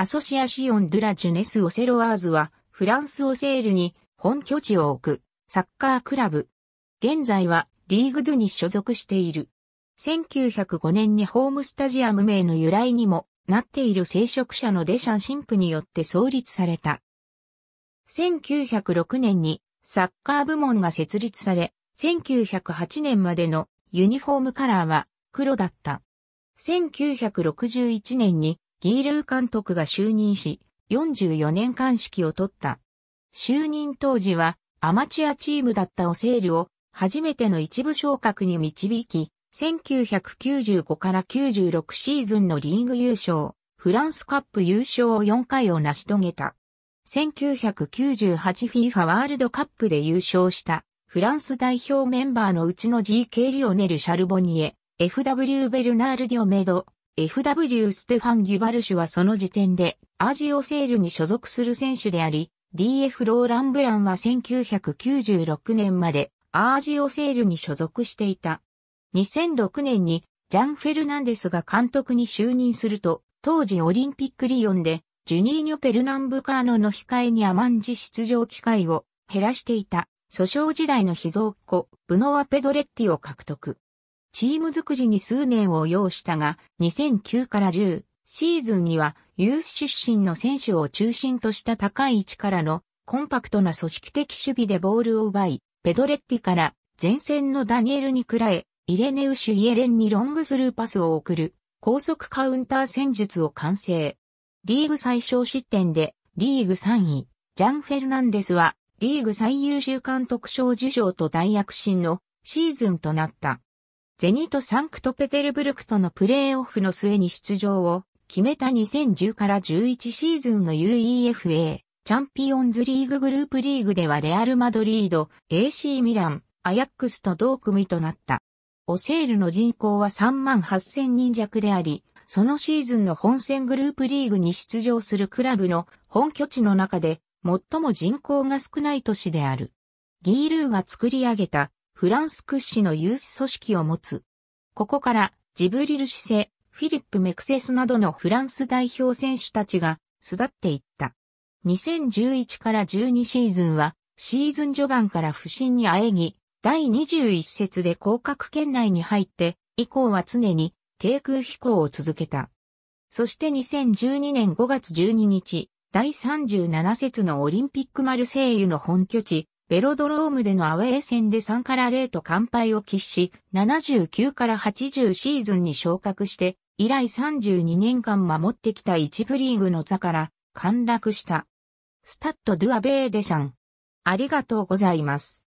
アソシアシオン・ドゥ・ラ・ジュネス・オセロワーズは、フランス・オセールに本拠地を置くサッカークラブ。現在はリーグドゥに所属している。1905年にホームスタジアム名の由来にもなっている聖職者のデシャン神父によって創立された。1906年にサッカー部門が設立され、1908年までのユニフォームカラーは黒だった。1961年にギールー監督が就任し、44年間指揮を取った。就任当時は、アマチュアチームだったオセールを、初めての一部昇格に導き、1995から96シーズンのリーグ優勝、フランスカップ優勝を4回を成し遂げた。1998FIFA ワールドカップで優勝したフランス代表メンバーのうちの GK リオネル・シャルボニエ、FW ベルナール・ディオメド、FW ステファン・ギュバルシュはその時点でアジオセールに所属する選手であり、DF ローラン・ブランは1996年までアージオセールに所属していた。2006年にジャン・フェルナンデスが監督に就任すると、当時オリンピックリヨンで、ジュニーニョ・ペルナンブカーノの控えに甘んじ出場機会を減らしていた、訴訟時代の秘蔵っ子、ブノワ・ペドレッティを獲得。チーム作りに数年を要したが、2009から10シーズンにはユース出身の選手を中心とした高い位置からのコンパクトな組織的守備でボールを奪い、ペドレッティから前線のダニエルに喰らえ、イレネウシュ・イエレンにロングスルーパスを送る高速カウンター戦術を完成。リーグ最小失点でリーグ3位、ジャン・フェルナンデスはリーグ最優秀監督賞受賞と大躍進のシーズンとなった。ゼニト・サンクトペテルブルクとのプレーオフの末に出場を決めた2010から11シーズンの UEFA チャンピオンズリーググループリーグではレアル・マドリード、AC ミラン、アヤックスと同組となった。オセールの人口は3万8000人弱であり、そのシーズンの本戦グループリーグに出場するクラブの本拠地の中で最も人口が少ない都市である。ギールーが作り上げたフランス屈指の有志組織を持つ。ここからジブリル・シセ、フィリップ・メクセスなどのフランス代表選手たちが巣立っていった。2011から12シーズンはシーズン序盤から不振にあえぎ、第21節で降格圏内に入って以降は常に低空飛行を続けた。そして2012年5月12日、第37節のオリンピックマルセイユの本拠地、ベロドロームでのアウェー戦で3から0と完敗を喫し、79から80シーズンに昇格して、以来32年間守ってきた1部リーグの座から陥落した。スタッド・ドゥ・アベーデシャン。ありがとうございます。